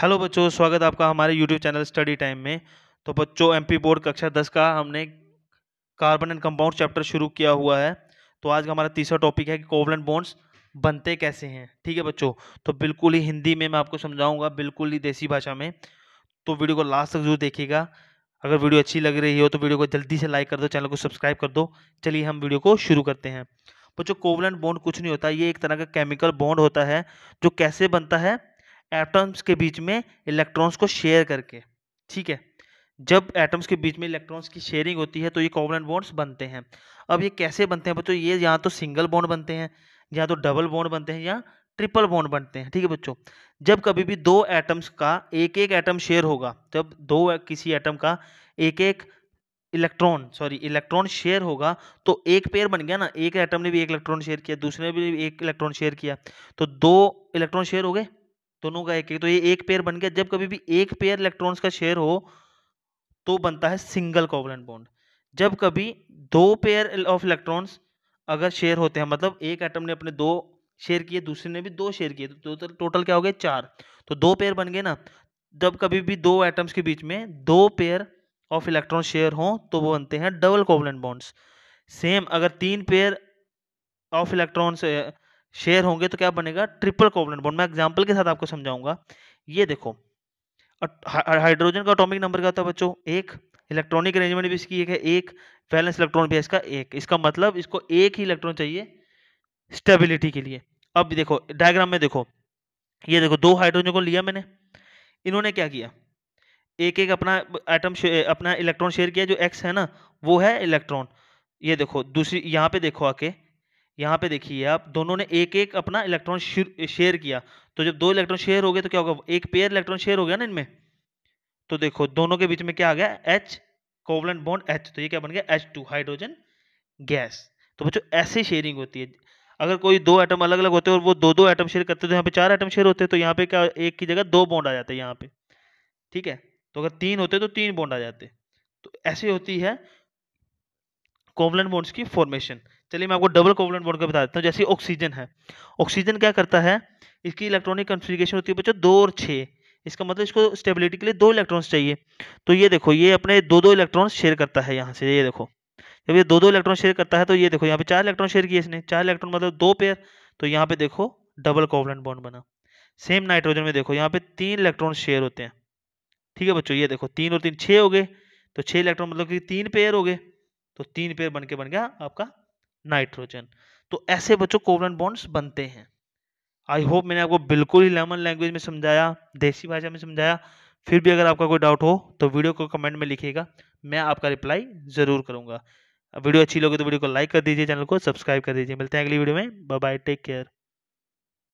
hello बच्चों स्वागत आपका हमारे यूट्यूब चैनल स्टडी टाइम में तो बच्चों एमपी बोर्ड कक्षा दस का हमने कार्बन एंड कंपाउंड चैप्टर शुरू किया हुआ है तो आज का हमारा तीसरा टॉपिक है कि कोवलेंट बॉन्ड्स बनते कैसे हैं ठीक है बच्चों तो बिल्कुल ही हिंदी में मैं आपको समझाऊंगा बिल्कुल ही देसी भाषा में तो वीडियो को लास्ट तक जरूर देखिएगा अगर वीडियो अच्छी लग रही हो तो वीडियो को जल्दी से लाइक कर दो चैनल को सब्सक्राइब कर दो चलिए हम वीडियो को शुरू करते हैं बच्चों कोवलेंट बोन्ड कुछ नहीं होता ये एक तरह का केमिकल बॉन्ड होता है जो कैसे बनता है एटम्स के बीच में इलेक्ट्रॉन्स को शेयर करके ठीक है जब एटम्स के बीच में इलेक्ट्रॉन्स की शेयरिंग होती है तो ये कोवलेंट बॉन्ड्स बनते हैं अब ये कैसे बनते हैं बच्चों ये या तो सिंगल बॉन्ड बनते हैं या तो डबल बॉन्ड बनते हैं या ट्रिपल बॉन्ड बनते हैं ठीक है बच्चों जब कभी भी दो एटम्स का एक एक एटम शेयर होगा जब दो किसी एटम का एक एक इलेक्ट्रॉन सॉरी इलेक्ट्रॉन शेयर होगा तो एक पेयर बन गया ना एक एटम ने भी एक इलेक्ट्रॉन शेयर किया दूसरे ने भी एक इलेक्ट्रॉन शेयर किया तो दो इलेक्ट्रॉन शेयर हो गए दोनों का एक एक तो ये एक पेयर बन गया जब कभी भी एक पेयर इलेक्ट्रॉन्स का शेयर हो तो बनता है सिंगल कोवलेंट बॉन्ड जब कभी दो पेयर ऑफ इलेक्ट्रॉन्स अगर शेयर होते हैं मतलब एक एटम ने अपने दो शेयर किए दूसरे ने भी दो शेयर किए तो टोटल क्या हो गया चार तो दो पेयर बन गए ना जब कभी भी दो एटम्स के बीच में दो पेयर ऑफ इलेक्ट्रॉन शेयर हों तो वो बनते हैं डबल कोवलेंट बॉन्ड्स सेम अगर तीन पेयर ऑफ इलेक्ट्रॉन्स शेयर होंगे तो क्या बनेगा ट्रिपल कोवलेंट बॉन्ड मैं एग्जाम्पल के साथ आपको समझाऊंगा ये देखो हाइड्रोजन का अटोमिक नंबर क्या होता है बच्चों एक इलेक्ट्रॉनिक अरेंजमेंट भी इसकी एक है एक वैलेंस इलेक्ट्रॉन भी है इसका एक इसका मतलब इसको एक ही इलेक्ट्रॉन चाहिए स्टेबिलिटी के लिए अब देखो डायग्राम में देखो ये देखो दो हाइड्रोजन को लिया मैंने इन्होंने क्या किया एक एक अपना आइटम अपना इलेक्ट्रॉन शेयर किया जो एक्स है ना वो है इलेक्ट्रॉन ये देखो दूसरी यहाँ पे देखो आके यहाँ पे देखिए आप दोनों ने एक एक अपना इलेक्ट्रॉन शेयर किया तो जब दो इलेक्ट्रॉन शेयर हो गए तो क्या होगा एक पेयर इलेक्ट्रॉन शेयर हो गया ना इनमें तो देखो दोनों के बीच में क्या आ गया एच कोवलेंट बॉन्ड एच तो ये क्या बन गया एच टू हाइड्रोजन गैस तो बच्चों ऐसे शेयरिंग होती है अगर कोई दो एटम अलग अलग होते हैं और वो दो दो एटम शेयर करते तो यहाँ पे चार एटम शेयर होते हैं तो यहाँ पे क्या एक की जगह दो बॉन्ड आ जाते हैं यहाँ पे ठीक है तो अगर तीन होते तो तीन बॉन्ड आ जाते तो ऐसे होती है कोवलेंट बॉन्ड्स की फॉर्मेशन चलिए मैं आपको डबल कोवलन बॉन्ड का बता देता हूँ जैसे ऑक्सीजन है ऑक्सीजन क्या करता है इसकी इलेक्ट्रॉनिक कॉन्फ़िगरेशन होती है बच्चों दो और छः इसका मतलब इसको स्टेबिलिटी के लिए दो इलेक्ट्रॉन्स चाहिए तो ये देखो ये अपने दो दो इलेक्ट्रॉन्स शेयर करता है यहाँ से ये देखो जब ये दो दो इलेक्ट्रॉन शेयर करता है तो ये देखो यहाँ पे चार इलेक्ट्रॉन शेयर किए इसने चार इलेक्ट्रॉन मतलब दो पेयर तो यहाँ पे देखो डबल कोवलेंट बॉन्ड बना सेम नाइट्रोजन में देखो यहाँ पे तीन इलेक्ट्रॉन शेयर होते हैं ठीक है बच्चों ये देखो तीन और तीन छः हो गए तो छः इलेक्ट्रॉन मतलब कि तीन पेयर हो गए तो तीन पेयर बन के बन गया आपका नाइट्रोजन तो ऐसे बच्चों कोवलेंट बॉन्ड्स बनते हैं आई होप मैंने आपको बिल्कुल ही लेमन लैंग्वेज में समझाया देसी भाषा में समझाया फिर भी अगर आपका कोई डाउट हो तो वीडियो को कमेंट में लिखिएगा मैं आपका रिप्लाई ज़रूर करूँगा वीडियो अच्छी लगे तो वीडियो को लाइक कर दीजिए चैनल को सब्सक्राइब कर दीजिए मिलते हैं अगली वीडियो में बाय बाय टेक केयर